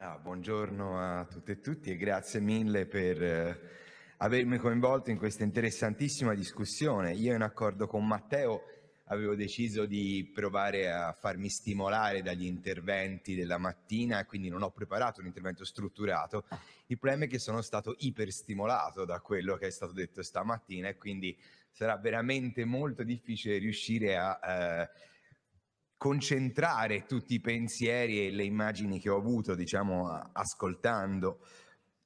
Ah, buongiorno a tutte e tutti e grazie mille per eh, avermi coinvolto in questa interessantissima discussione. Io in accordo con Matteo avevo deciso di provare a farmi stimolare dagli interventi della mattina e quindi non ho preparato un intervento strutturato. Il problema è che sono stato iperstimolato da quello che è stato detto stamattina e quindi sarà veramente molto difficile riuscire a... Eh, concentrare tutti i pensieri e le immagini che ho avuto, diciamo, ascoltando.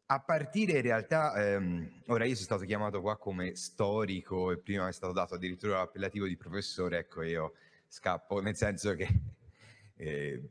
A partire in realtà, ehm, ora io sono stato chiamato qua come storico e prima è stato dato addirittura l'appellativo di professore, ecco io scappo, nel senso che eh,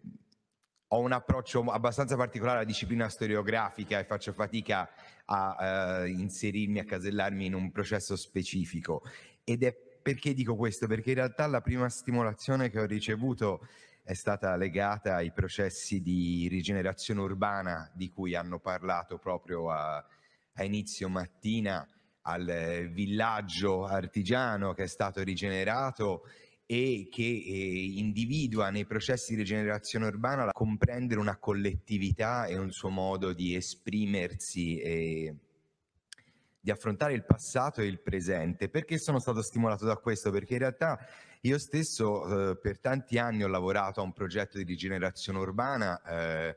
ho un approccio abbastanza particolare alla disciplina storiografica e faccio fatica a eh, inserirmi, a casellarmi in un processo specifico ed è perché dico questo? Perché in realtà la prima stimolazione che ho ricevuto è stata legata ai processi di rigenerazione urbana di cui hanno parlato proprio a, a inizio mattina al eh, villaggio artigiano che è stato rigenerato e che eh, individua nei processi di rigenerazione urbana comprendere una collettività e un suo modo di esprimersi e di affrontare il passato e il presente. Perché sono stato stimolato da questo? Perché in realtà io stesso eh, per tanti anni ho lavorato a un progetto di rigenerazione urbana. Eh,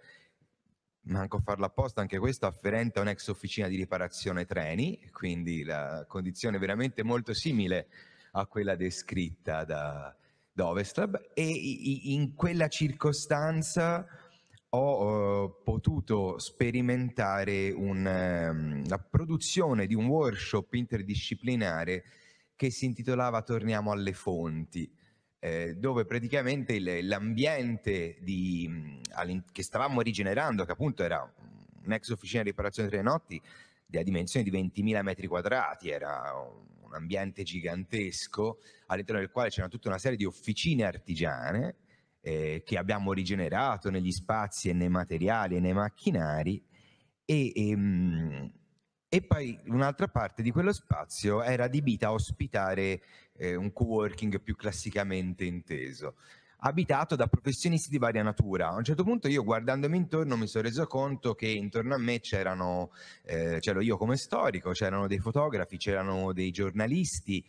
manco farlo apposta, anche questo afferente a un'ex officina di riparazione treni, quindi la condizione veramente molto simile a quella descritta da, da Oveslab e in quella circostanza ho eh, potuto sperimentare un, eh, la produzione di un workshop interdisciplinare che si intitolava Torniamo alle fonti, eh, dove praticamente il, l'ambiente di, mm, che stavamo rigenerando, che appunto era un'ex officina di riparazione notti, della dimensione di 20.000 metri quadrati, era un ambiente gigantesco, all'interno del quale c'era tutta una serie di officine artigiane, eh, che abbiamo rigenerato negli spazi e nei materiali e nei macchinari e, e, ehm, e poi un'altra parte di quello spazio era adibita a ospitare eh, un co-working più classicamente inteso abitato da professionisti di varia natura. A un certo punto io guardandomi intorno mi sono reso conto che intorno a me c'erano, eh, c'ero io come storico, c'erano dei fotografi, c'erano dei giornalisti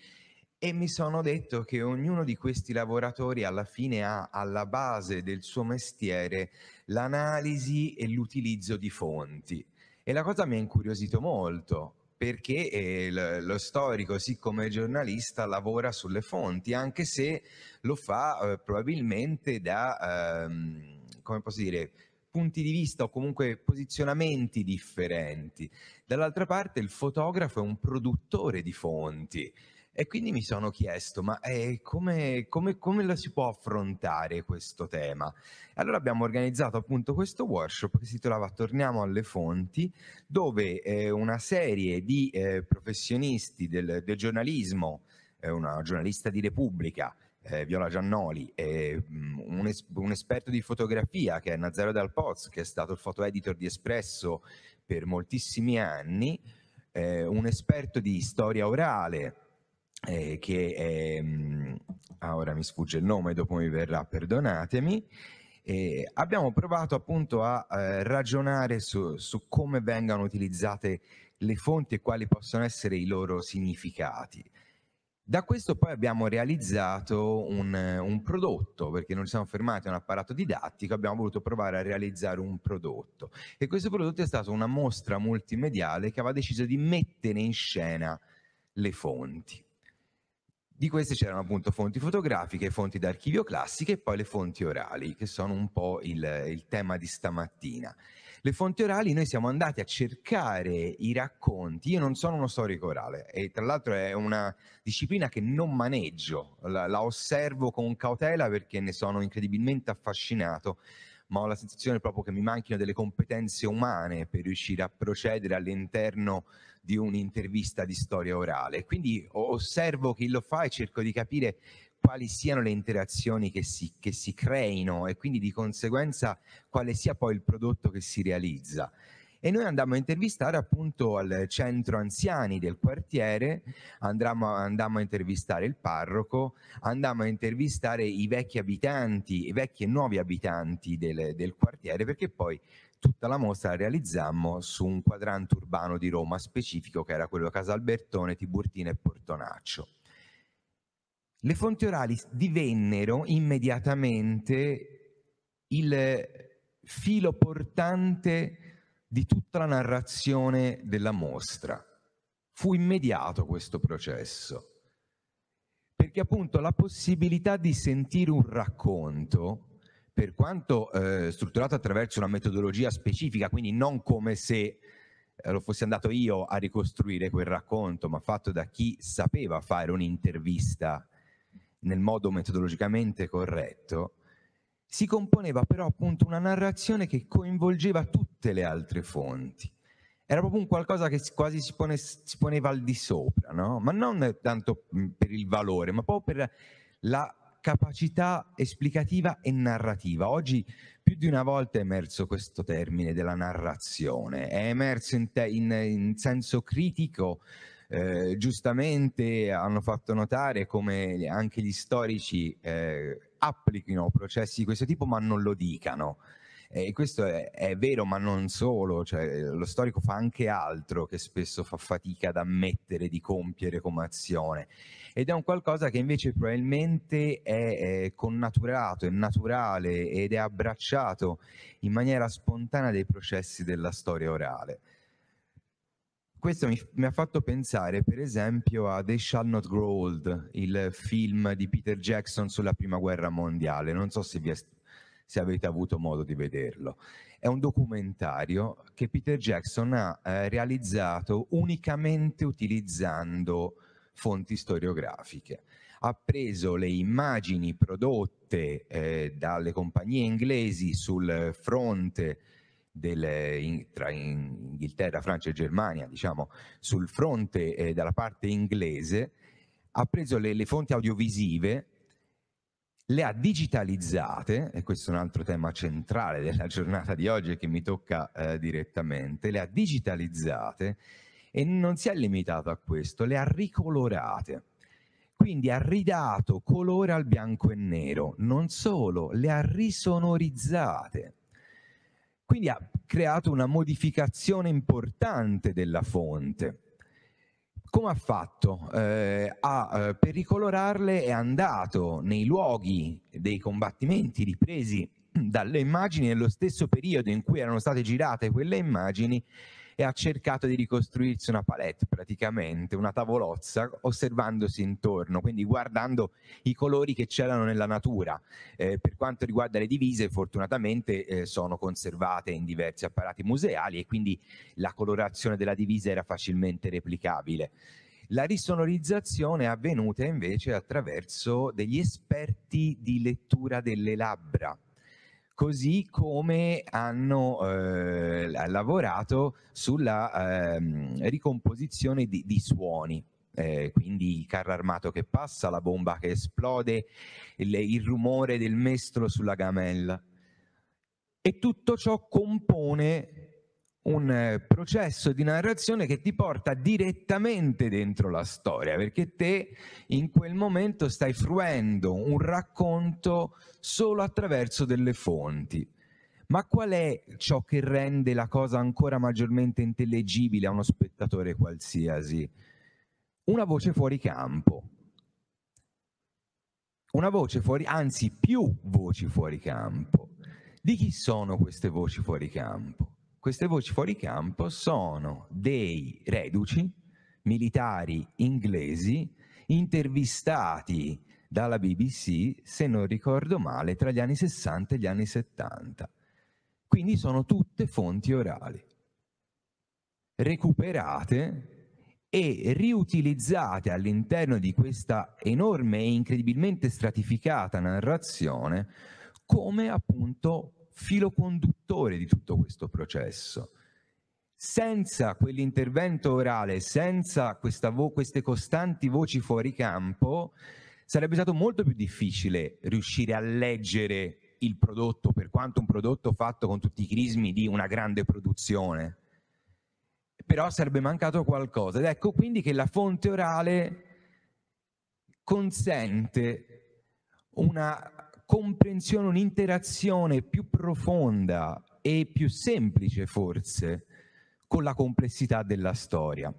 e mi sono detto che ognuno di questi lavoratori alla fine ha alla base del suo mestiere l'analisi e l'utilizzo di fonti. E la cosa mi ha incuriosito molto perché eh, lo storico, siccome giornalista, lavora sulle fonti, anche se lo fa eh, probabilmente da, ehm, come posso dire, punti di vista o comunque posizionamenti differenti. Dall'altra parte il fotografo è un produttore di fonti e quindi mi sono chiesto, ma eh, come, come, come la si può affrontare questo tema? Allora abbiamo organizzato appunto questo workshop che si titolava Torniamo alle fonti, dove eh, una serie di eh, professionisti del, del giornalismo, eh, una giornalista di Repubblica, eh, Viola Giannoli, eh, un, es- un, esperto di fotografia che è Nazzaro Dal Poz, che è stato il foto editor di Espresso per moltissimi anni, eh, un esperto di storia orale, eh, che è, ehm, ah, ora mi sfugge il nome, dopo mi verrà, perdonatemi, eh, abbiamo provato appunto a eh, ragionare su, su, come vengano utilizzate le fonti e quali possono essere i loro significati. Da questo poi abbiamo realizzato un, un prodotto, perché non ci siamo fermati a un apparato didattico, abbiamo voluto provare a realizzare un prodotto. E questo prodotto è stato una mostra multimediale che aveva deciso di mettere in scena le fonti. Di queste c'erano appunto fonti fotografiche, fonti d'archivio classiche e poi le fonti orali, che sono un po' il, il tema di stamattina. Le fonti orali noi siamo andati a cercare i racconti, io non sono uno storico orale e tra l'altro è una disciplina che non maneggio, la, la osservo con cautela perché ne sono incredibilmente affascinato, ma ho la sensazione proprio che mi manchino delle competenze umane per riuscire a procedere all'interno di un'intervista di storia orale. Quindi osservo chi lo fa e cerco di capire quali siano le interazioni che si, che si creino e quindi di conseguenza quale sia poi il prodotto che si realizza e noi andammo a intervistare appunto al centro anziani del quartiere, andammo, andammo a intervistare il parroco, andammo a intervistare i vecchi abitanti, i vecchi e nuovi abitanti del, del quartiere perché poi tutta la mostra la realizzammo su un quadrante urbano di Roma specifico che era quello Casalbertone, Tiburtina e Portonaccio. Le fonti orali divennero immediatamente il filo portante di tutta la narrazione della mostra. Fu immediato questo processo, perché appunto la possibilità di sentire un racconto per quanto eh, strutturato attraverso una metodologia specifica, quindi non come se eh, lo fossi andato io a ricostruire quel racconto, ma fatto da chi sapeva fare un'intervista nel modo metodologicamente corretto, si componeva però appunto una narrazione che coinvolgeva tutte le altre fonti. Era proprio un qualcosa che quasi si, pone, si poneva al di sopra, no? ma non tanto per il valore, ma proprio per la capacità esplicativa e narrativa. Oggi più di una volta è emerso questo termine della narrazione, è emerso in, te, in, in senso critico. Eh, giustamente hanno fatto notare come anche gli storici eh, applichino processi di questo tipo ma non lo dicano. E questo è, è, vero, ma non solo, cioè, lo storico fa anche altro che spesso fa fatica ad ammettere di compiere come azione. Ed è un qualcosa che invece probabilmente è, è connaturato, è naturale ed è abbracciato in maniera spontanea dai processi della storia orale questo mi, mi, ha fatto pensare, per esempio, a They Shall Not Grow Old, il film di Peter Jackson sulla prima guerra mondiale. Non so se, è, se avete avuto modo di vederlo. È un documentario che Peter Jackson ha eh, realizzato unicamente utilizzando fonti storiografiche. Ha preso le immagini prodotte eh, dalle compagnie inglesi sul fronte del, in, tra Inghilterra, Francia e Germania, diciamo, sul fronte eh, dalla parte inglese, ha preso le, le fonti audiovisive, le ha digitalizzate, e questo è un altro tema centrale della giornata di oggi che mi tocca eh, direttamente, le ha digitalizzate e non si è limitato a questo, le ha ricolorate. Quindi ha ridato colore al bianco e nero, non solo, le ha risonorizzate quindi ha creato una modificazione importante della fonte. Come ha fatto? Eh, ha, eh, per ricolorirle è andato nei luoghi dei combattimenti ripresi dalle immagini nello stesso periodo in cui erano state girate quelle immagini e ha cercato di ricostruirsi una palette praticamente, una tavolozza, osservandosi intorno, quindi guardando i colori che c'erano nella natura. Eh, per quanto riguarda le divise, fortunatamente eh, sono conservate in diversi apparati museali e quindi la colorazione della divisa era facilmente replicabile. La risonorizzazione è avvenuta invece attraverso degli esperti di lettura delle labbra, così come hanno eh, lavorato sulla eh, ricomposizione di, di suoni. Eh, quindi il carro armato che passa, la bomba che esplode, il, il rumore del mestolo sulla gamella. E tutto ciò compone un eh, processo di narrazione che ti porta direttamente dentro la storia, perché te in quel momento stai fruendo un racconto solo attraverso delle fonti. Ma qual è ciò che rende la cosa ancora maggiormente intellegibile a uno spettatore qualsiasi? Una voce fuori campo. Una voce fuori, anzi più voci fuori campo. Di chi sono queste voci fuori campo? queste voci fuori campo sono dei reduci militari inglesi intervistati dalla BBC, se non ricordo male, tra gli anni 60 e gli anni 70. Quindi sono tutte fonti orali, recuperate e riutilizzate all'interno di questa enorme e incredibilmente stratificata narrazione come appunto filo conduttore di tutto questo processo. Senza quell'intervento orale, senza vo- queste costanti voci fuori campo, sarebbe stato molto più difficile riuscire a leggere il prodotto, per quanto un prodotto fatto con tutti i crismi di una grande produzione. Però sarebbe mancato qualcosa. Ed ecco quindi che la fonte orale consente una comprensione, un'interazione più profonda e più semplice forse con la complessità della storia.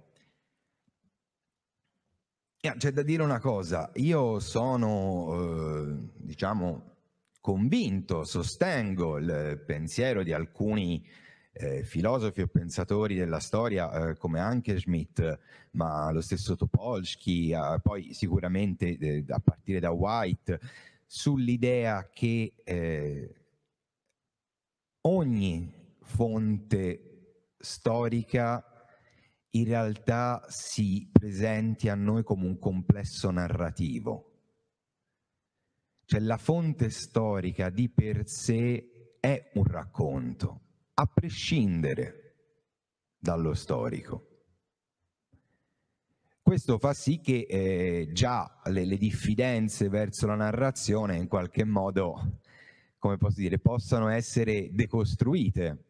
Ah, c'è da dire una cosa, io sono, eh, diciamo, convinto, sostengo il pensiero di alcuni eh, filosofi o pensatori della storia eh, come anche Schmidt, ma lo stesso Topolsky, eh, poi sicuramente eh, a partire da White, sull'idea che eh, ogni fonte storica in realtà si presenti a noi come un complesso narrativo. Cioè la fonte storica di per sé è un racconto, a prescindere dallo storico. Questo fa sì che eh, già le, le, diffidenze verso la narrazione in qualche modo, come posso dire, possano essere decostruite.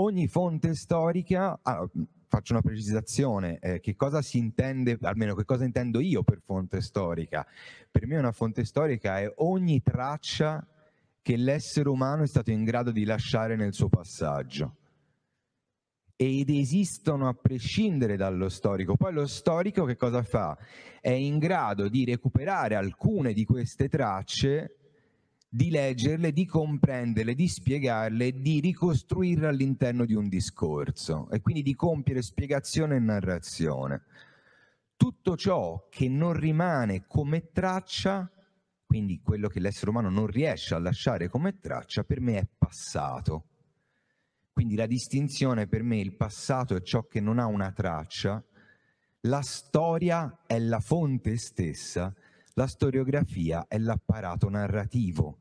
Ogni fonte storica, ah, faccio una precisazione, eh, che cosa si intende, almeno che cosa intendo io per fonte storica? Per me una fonte storica è ogni traccia che l'essere umano è stato in grado di lasciare nel suo passaggio ed esistono a prescindere dallo storico. Poi lo storico che cosa fa? È in grado di recuperare alcune di queste tracce, di leggerle, di comprenderle, di spiegarle, di ricostruirle all'interno di un discorso e quindi di compiere spiegazione e narrazione. Tutto ciò che non rimane come traccia, quindi quello che l'essere umano non riesce a lasciare come traccia, per me è passato quindi la distinzione per me, il passato è ciò che non ha una traccia, la storia è la fonte stessa, la storiografia è l'apparato narrativo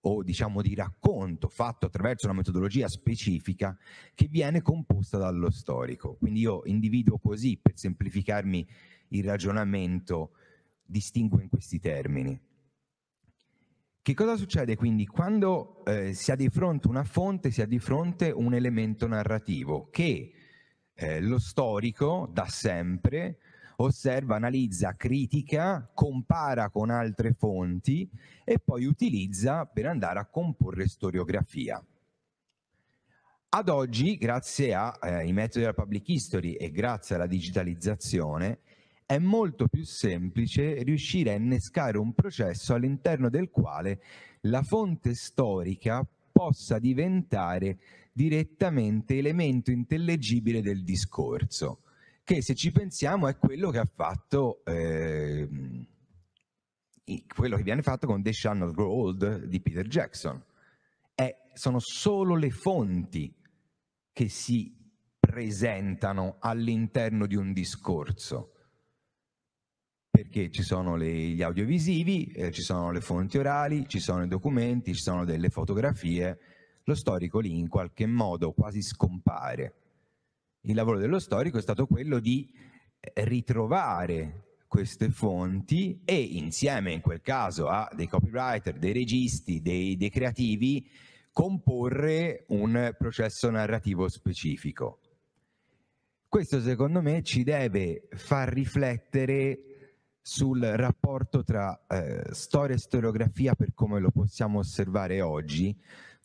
o diciamo di racconto fatto attraverso una metodologia specifica che viene composta dallo storico. Quindi io individuo così, per semplificarmi il ragionamento, distingo in questi termini. Che cosa succede quindi quando eh, si ha di fronte una fonte, si ha di fronte un elemento narrativo che eh, lo storico da sempre osserva, analizza, critica, compara con altre fonti e poi utilizza per andare a comporre storiografia. Ad oggi, grazie ai eh, metodi della public history e grazie alla digitalizzazione, è molto più semplice riuscire a innescare un processo all'interno del quale la fonte storica possa diventare direttamente elemento intellegibile del discorso, che se ci pensiamo è quello che ha fatto... Eh, quello che viene fatto con The Channel Gold di Peter Jackson. È, sono solo le fonti che si presentano all'interno di un discorso perché ci sono le, gli audiovisivi, eh, ci sono le fonti orali, ci sono i documenti, ci sono delle fotografie, lo storico lì in qualche modo quasi scompare. Il lavoro dello storico è stato quello di eh, ritrovare queste fonti e insieme in quel caso a dei copywriter, dei registi, dei, dei creativi, comporre un processo narrativo specifico. Questo secondo me ci deve far riflettere sul rapporto tra eh, storia e storiografia per come lo possiamo osservare oggi,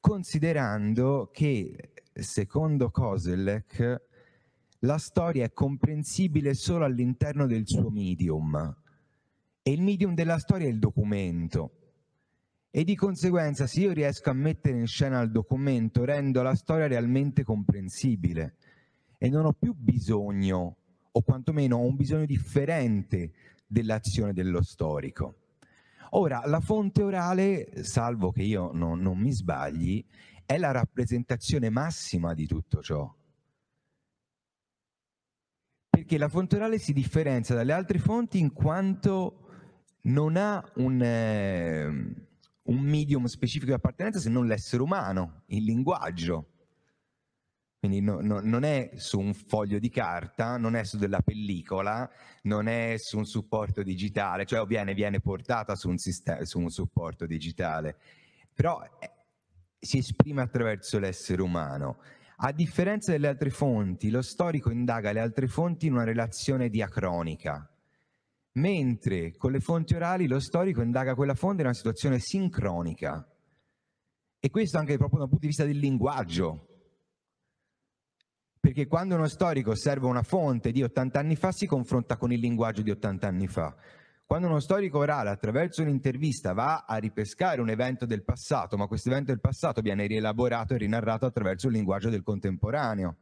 considerando che, secondo Kozelek la storia è comprensibile solo all'interno del suo medium e il medium della storia è il documento. E di conseguenza, se io riesco a mettere in scena il documento, rendo la storia realmente comprensibile e non ho più bisogno, o quantomeno ho un bisogno differente dell'azione dello storico. Ora, la fonte orale, salvo che io no, non mi sbagli, è la rappresentazione massima di tutto ciò. Perché la fonte orale si differenzia dalle altre fonti in quanto non ha un, eh, un medium specifico di appartenenza se non l'essere umano, il linguaggio. Quindi no, no, non è su un foglio di carta, non è su della pellicola, non è su un supporto digitale, cioè viene, viene portata su un, sistema, su un supporto digitale, però eh, si esprime attraverso l'essere umano. A differenza delle altre fonti, lo storico indaga le altre fonti in una relazione diacronica, mentre con le fonti orali lo storico indaga quella fonte in una situazione sincronica. E questo anche proprio dal punto di vista del linguaggio, perché quando uno storico osserva una fonte di 80 anni fa si confronta con il linguaggio di 80 anni fa. Quando uno storico orale attraverso un'intervista va a ripescare un evento del passato, ma questo evento del passato viene rielaborato e rinarrato attraverso il linguaggio del contemporaneo.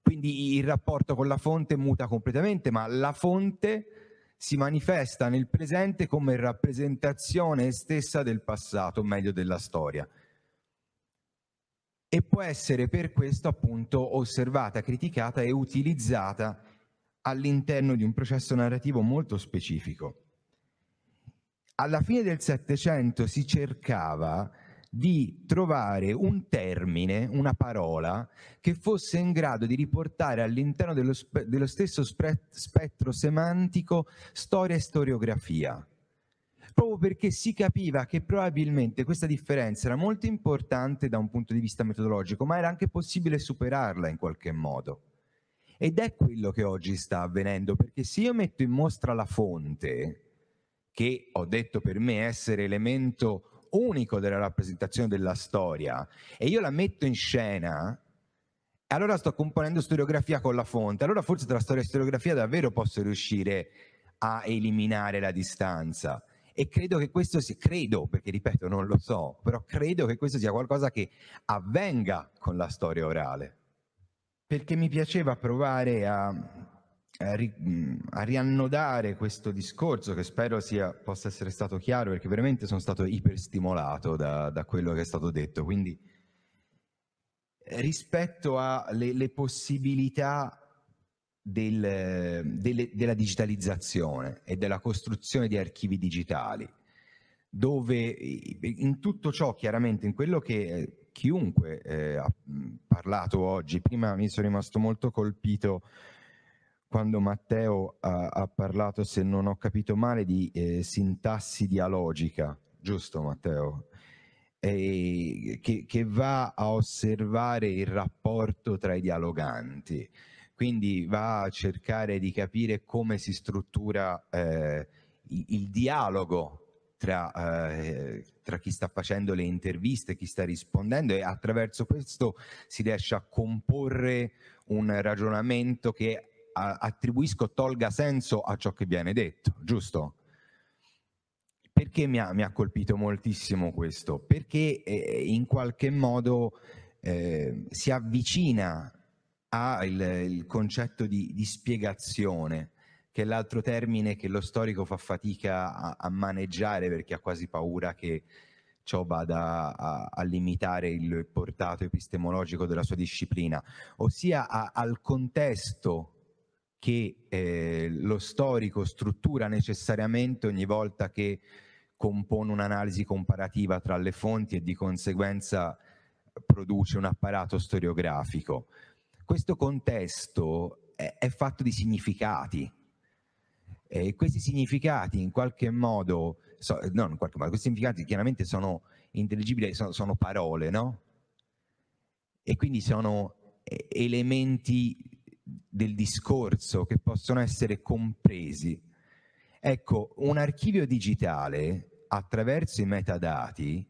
Quindi il rapporto con la fonte muta completamente, ma la fonte si manifesta nel presente come rappresentazione stessa del passato, o meglio della storia e può essere per questo appunto osservata, criticata e utilizzata all'interno di un processo narrativo molto specifico. Alla fine del Settecento si cercava di trovare un termine, una parola, che fosse in grado di riportare all'interno dello, spe- dello stesso spe- spettro semantico storia e storiografia proprio perché si capiva che probabilmente questa differenza era molto importante da un punto di vista metodologico, ma era anche possibile superarla in qualche modo. Ed è quello che oggi sta avvenendo, perché se io metto in mostra la fonte, che ho detto per me essere elemento unico della rappresentazione della storia, e io la metto in scena, allora sto componendo storiografia con la fonte, allora forse tra storia e storiografia davvero posso riuscire a eliminare la distanza e credo che questo sia, credo, perché ripeto non lo so, però credo che questo sia qualcosa che avvenga con la storia orale, perché mi piaceva provare a, a, ri, a riannodare questo discorso che spero sia, possa essere stato chiaro, perché veramente sono stato iperstimolato da, da quello che è stato detto, quindi rispetto alle possibilità del, delle, della digitalizzazione e della costruzione di archivi digitali, dove eh, in tutto ciò, chiaramente, in quello che eh, chiunque eh, ha mm, parlato oggi, prima mi sono rimasto molto colpito quando Matteo ha, ha parlato, se non ho capito male, di eh, sintassi dialogica, giusto Matteo? E che, che va a osservare il rapporto tra i dialoganti quindi va a cercare di capire come si struttura eh, il, dialogo tra, eh, tra, chi sta facendo le interviste, chi sta rispondendo e attraverso questo si riesce a comporre un ragionamento che a, attribuisco tolga senso a ciò che viene detto, giusto? Perché mi ha, mi ha colpito moltissimo questo? Perché eh, in qualche modo eh, si avvicina ha il, il concetto di, di, spiegazione, che è l'altro termine che lo storico fa fatica a, a maneggiare perché ha quasi paura che ciò vada a, a, limitare il portato epistemologico della sua disciplina, ossia a, al contesto che eh, lo storico struttura necessariamente ogni volta che compone un'analisi comparativa tra le fonti e di conseguenza produce un apparato storiografico questo contesto è, è fatto di significati. E questi significati in qualche modo, so, non in qualche modo, questi significati chiaramente sono intelligibili, sono, sono parole, no? E quindi sono elementi del discorso che possono essere compresi. Ecco, un archivio digitale attraverso i metadati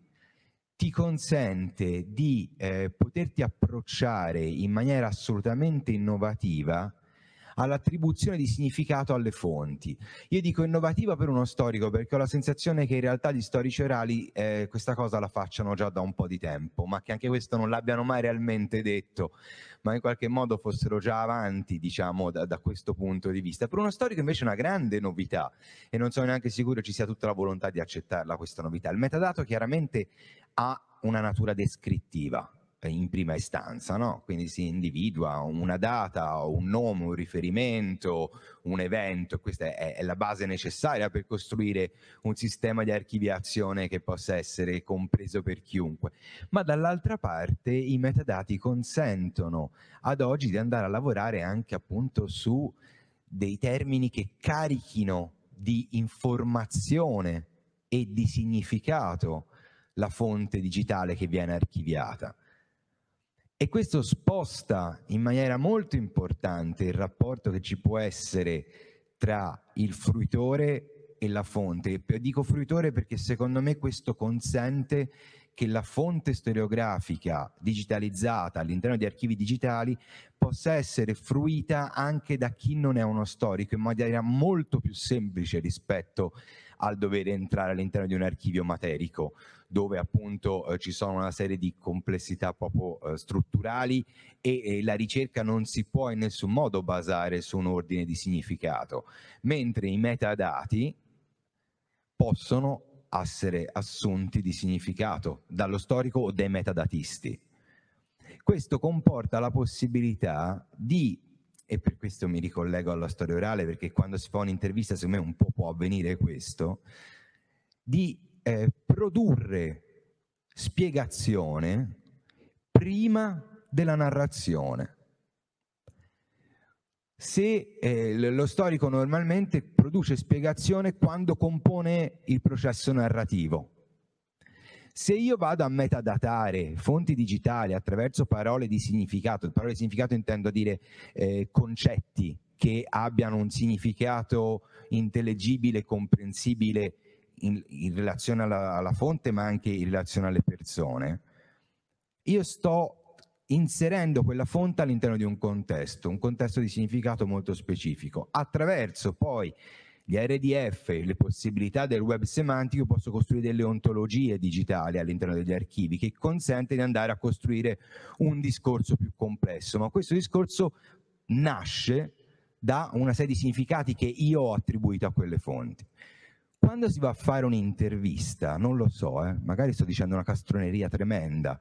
ti consente di eh, poterti approcciare in maniera assolutamente innovativa all'attribuzione di significato alle fonti. Io dico innovativa per uno storico perché ho la sensazione che in realtà gli storici orali eh, questa cosa la facciano già da un po' di tempo, ma che anche questo non l'abbiano mai realmente detto, ma in qualche modo fossero già avanti, diciamo, da, da questo punto di vista. Per uno storico invece è una grande novità e non sono neanche sicuro ci sia tutta la volontà di accettarla questa novità. Il metadato chiaramente ha una natura descrittiva, in prima istanza, no? quindi si individua una data, un nome, un riferimento, un evento, questa è, è, la base necessaria per costruire un sistema di archiviazione che possa essere compreso per chiunque, ma dall'altra parte i metadati consentono ad oggi di andare a lavorare anche appunto su dei termini che carichino di informazione e di significato la fonte digitale che viene archiviata. E questo sposta in maniera molto importante il rapporto che ci può essere tra il fruitore e la fonte. Dico fruitore perché secondo me questo consente che la fonte storiografica digitalizzata all'interno di archivi digitali possa essere fruita anche da chi non è uno storico in maniera molto più semplice rispetto al dover entrare all'interno di un archivio materico dove appunto eh, ci sono una serie di complessità proprio eh, strutturali e, e, la ricerca non si può in nessun modo basare su un ordine di significato, mentre i metadati possono essere assunti di significato dallo storico o dai metadatisti. Questo comporta la possibilità di, e per questo mi ricollego alla storia orale perché quando si fa un'intervista secondo me un po' può avvenire questo, di eh, produrre spiegazione prima della narrazione se eh, lo storico normalmente produce spiegazione quando compone il processo narrativo. Se io vado a metadatare fonti digitali attraverso parole di significato, parole di significato intendo dire eh, concetti che abbiano un significato intellegibile, comprensibile in, in relazione alla, alla fonte ma anche in relazione alle persone, io sto inserendo quella fonte all'interno di un contesto, un contesto di significato molto specifico. Attraverso poi gli RDF, le possibilità del web semantico, posso costruire delle ontologie digitali all'interno degli archivi che consente di andare a costruire un discorso più complesso, ma questo discorso nasce da una serie di significati che io ho attribuito a quelle fonti. Quando si va a fare un'intervista, non lo so, eh, magari sto dicendo una castroneria tremenda,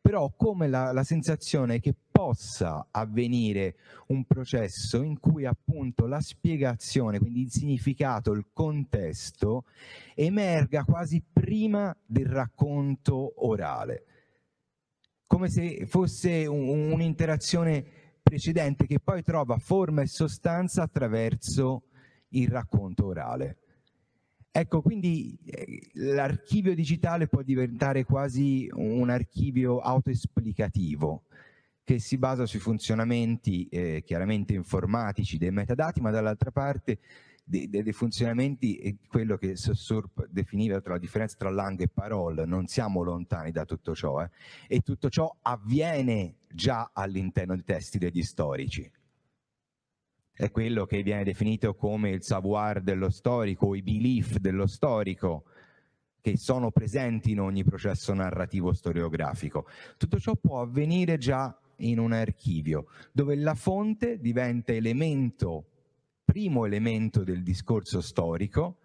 però come la, la sensazione che possa avvenire un processo in cui appunto la spiegazione, quindi il significato, il contesto, emerga quasi prima del racconto orale, come se fosse un, un'interazione precedente che poi trova forma e sostanza attraverso il racconto orale. Ecco, quindi eh, l'archivio digitale può diventare quasi un archivio autoesplicativo che si basa sui funzionamenti eh, chiaramente informatici dei metadati, ma dall'altra parte dei, dei, funzionamenti e quello che Sussurp definiva tra la differenza tra lang e parole, non siamo lontani da tutto ciò, eh? e tutto ciò avviene già all'interno dei testi degli storici è quello che viene definito come il savoir dello storico, i belief dello storico, che sono presenti in ogni processo narrativo storiografico. Tutto ciò può avvenire già in un archivio, dove la fonte diventa elemento, primo elemento del discorso storico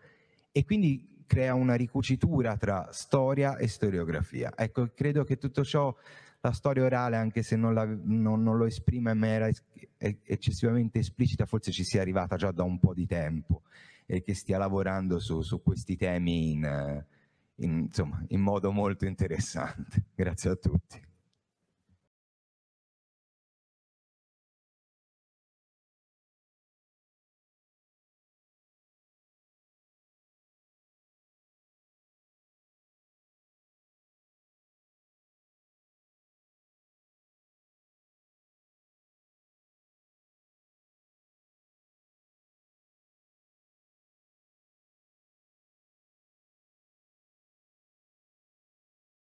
e quindi crea una ricucitura tra storia e storiografia. Ecco, credo che tutto ciò, la storia orale, anche se non, la, non, non lo esprime in maniera eccessivamente esplicita, forse ci sia arrivata già da un po' di tempo e che stia lavorando su, su questi temi in, in, insomma, in modo molto interessante. Grazie a tutti.